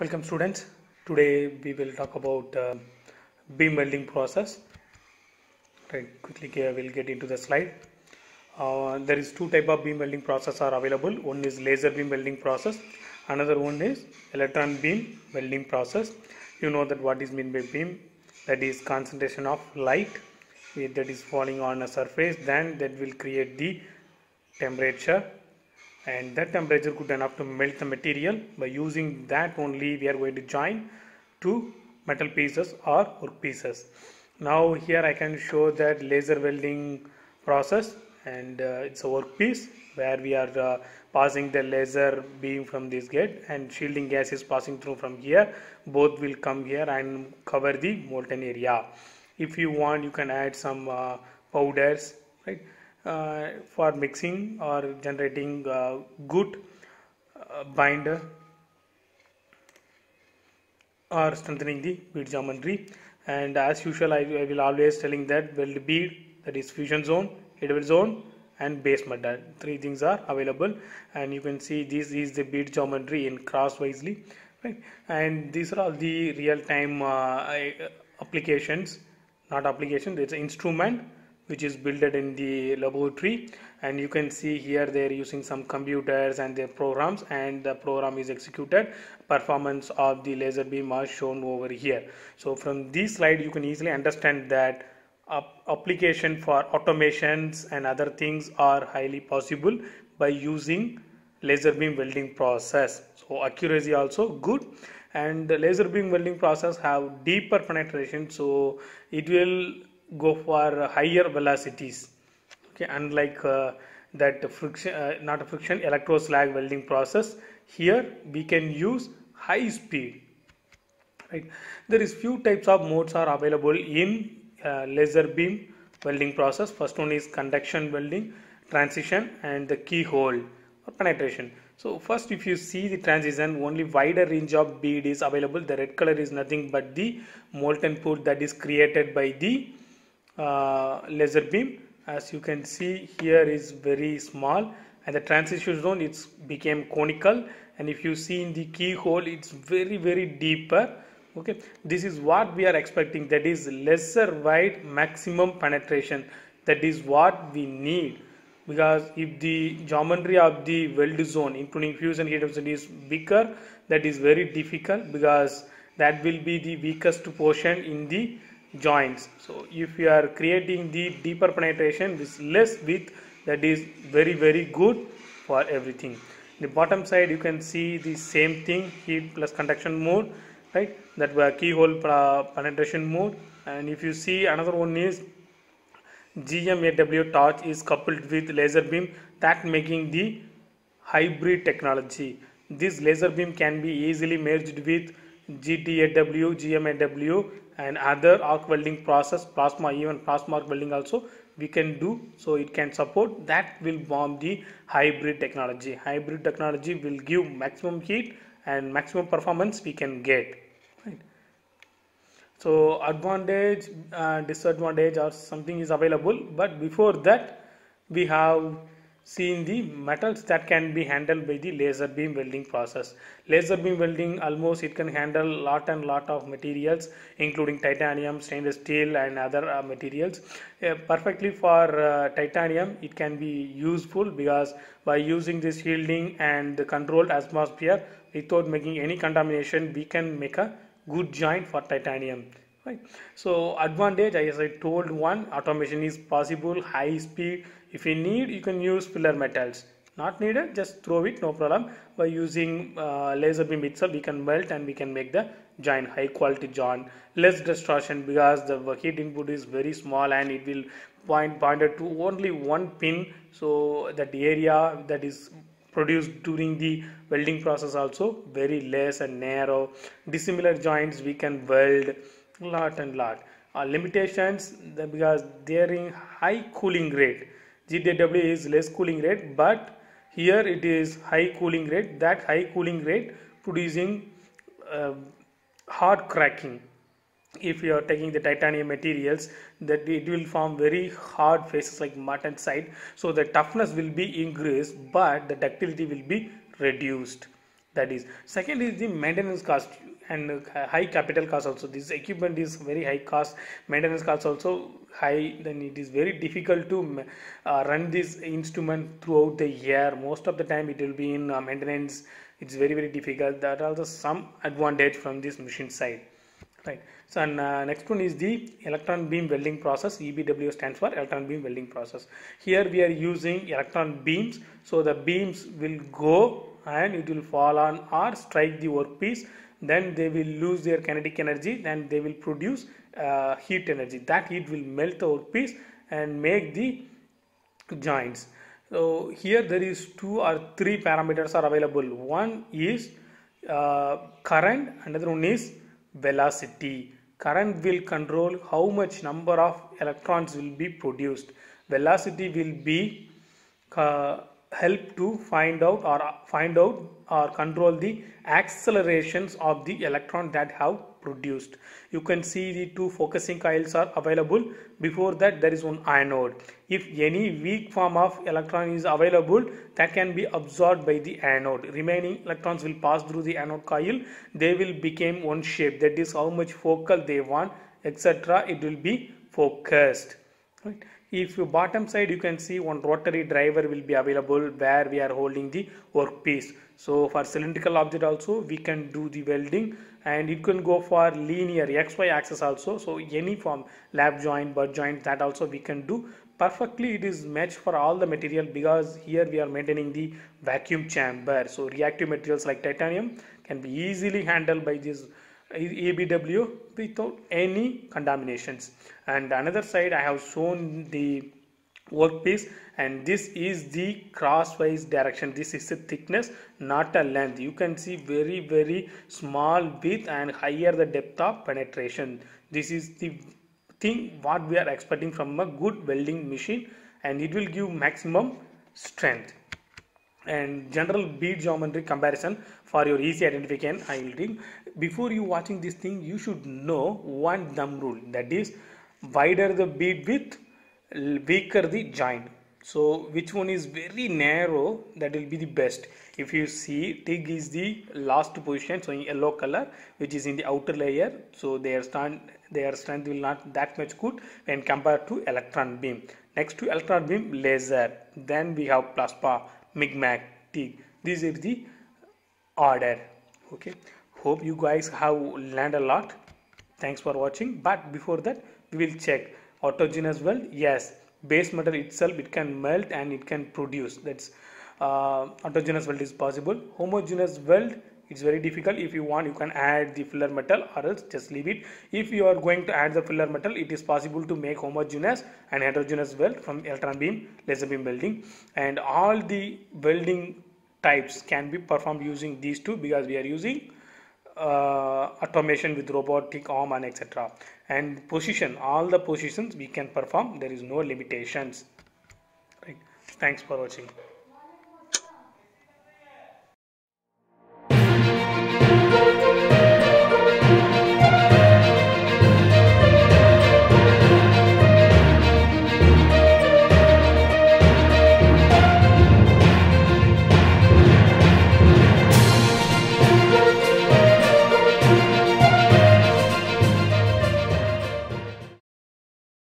welcome students today we will talk about uh, beam welding process right quickly I uh, will get into the slide uh, there is two type of beam welding process are available one is laser beam welding process another one is electron beam welding process you know that what is meant by beam that is concentration of light that is falling on a surface then that will create the temperature and that temperature could enough to melt the material by using that only we are going to join two metal pieces or work pieces now here I can show that laser welding process and uh, it's a workpiece where we are uh, passing the laser beam from this gate and shielding gas is passing through from here both will come here and cover the molten area if you want you can add some uh, powders right uh, for mixing or generating good uh, binder or strengthening the bead geometry and as usual I, I, will always telling that weld bead that is fusion zone head weld zone and base metal. three things are available and you can see this is the bead geometry in cross wisely right and these are all the real time uh, applications not application it's instrument which is built in the laboratory and you can see here they are using some computers and their programs and the program is executed performance of the laser beam are shown over here so from this slide you can easily understand that application for automations and other things are highly possible by using laser beam welding process so accuracy also good and laser beam welding process have deeper penetration so it will go for higher velocities okay unlike uh, that friction uh, not a friction electro slag welding process here we can use high speed right there is few types of modes are available in uh, laser beam welding process first one is conduction welding transition and the keyhole or penetration so first if you see the transition only wider range of bead is available the red color is nothing but the molten pool that is created by the uh, laser beam as you can see here is very small and the transition zone it's became conical and if you see in the keyhole it's very very deeper okay this is what we are expecting that is lesser wide maximum penetration that is what we need because if the geometry of the weld zone including fusion heat absorption, is bigger that is very difficult because that will be the weakest portion in the joints so if you are creating the deeper penetration with less width that is very very good for everything the bottom side you can see the same thing heat plus conduction mode right that were keyhole penetration mode and if you see another one is GMAW torch is coupled with laser beam that making the hybrid technology this laser beam can be easily merged with GTAW, GMAW and other arc welding process, plasma, even plasma arc welding also we can do. So it can support that will form the hybrid technology. Hybrid technology will give maximum heat and maximum performance we can get. Right. So advantage, uh, disadvantage or something is available but before that we have seen the metals that can be handled by the laser beam welding process. Laser beam welding almost it can handle lot and lot of materials including titanium, stainless steel and other uh, materials. Uh, perfectly for uh, titanium it can be useful because by using this shielding and the controlled atmosphere without making any contamination we can make a good joint for titanium right so advantage as i told one automation is possible high speed if you need you can use filler metals not needed just throw it no problem by using uh, laser beam itself we can melt and we can make the joint high quality joint less distortion because the heat input is very small and it will point pointed to only one pin so that area that is produced during the welding process also very less and narrow dissimilar joints we can weld lot and lot. Uh, limitations because they are in high cooling rate. GdW is less cooling rate, but here it is high cooling rate. That high cooling rate producing uh, hard cracking. If you are taking the titanium materials, that it will form very hard faces like mutton side. So the toughness will be increased, but the ductility will be reduced that is second is the maintenance cost and uh, high capital cost also this equipment is very high cost maintenance cost also high then it is very difficult to uh, run this instrument throughout the year most of the time it will be in uh, maintenance it's very very difficult that also some advantage from this machine side right so and uh, next one is the electron beam welding process ebw stands for electron beam welding process here we are using electron beams so the beams will go and it will fall on or strike the workpiece then they will lose their kinetic energy and they will produce uh, heat energy that heat will melt the workpiece and make the joints so here there is two or three parameters are available one is uh, current another one is velocity current will control how much number of electrons will be produced velocity will be uh, help to find out or uh, find out or control the accelerations of the electron that have produced you can see the two focusing coils are available before that there is one anode if any weak form of electron is available that can be absorbed by the anode remaining electrons will pass through the anode coil they will become one shape that is how much focal they want etc it will be focused right if you bottom side you can see one rotary driver will be available where we are holding the workpiece so for cylindrical object also we can do the welding and you can go for linear xy axis also so any form lap joint butt joint that also we can do perfectly it is matched for all the material because here we are maintaining the vacuum chamber so reactive materials like titanium can be easily handled by this ABW without any contaminations and another side I have shown the workpiece and this is the crosswise direction this is the thickness not a length you can see very very small width and higher the depth of penetration this is the thing what we are expecting from a good welding machine and it will give maximum strength and general bead geometry comparison for your easy identification I will read before you watching this thing you should know one thumb rule that is wider the bead width weaker the joint so which one is very narrow that will be the best if you see TIG is the last position so in yellow color which is in the outer layer so their stand their strength will not that much good when compared to electron beam next to electron beam laser then we have plasma migmatic this is the order okay hope you guys have learned a lot thanks for watching but before that we will check autogen as well yes base metal itself it can melt and it can produce that's uh, autogenous weld is possible homogeneous weld it's very difficult if you want you can add the filler metal or else just leave it if you are going to add the filler metal it is possible to make homogeneous and heterogeneous weld from electron beam laser beam welding and all the welding types can be performed using these two because we are using uh, automation with robotic arm and etc and position all the positions we can perform there is no limitations right thanks for watching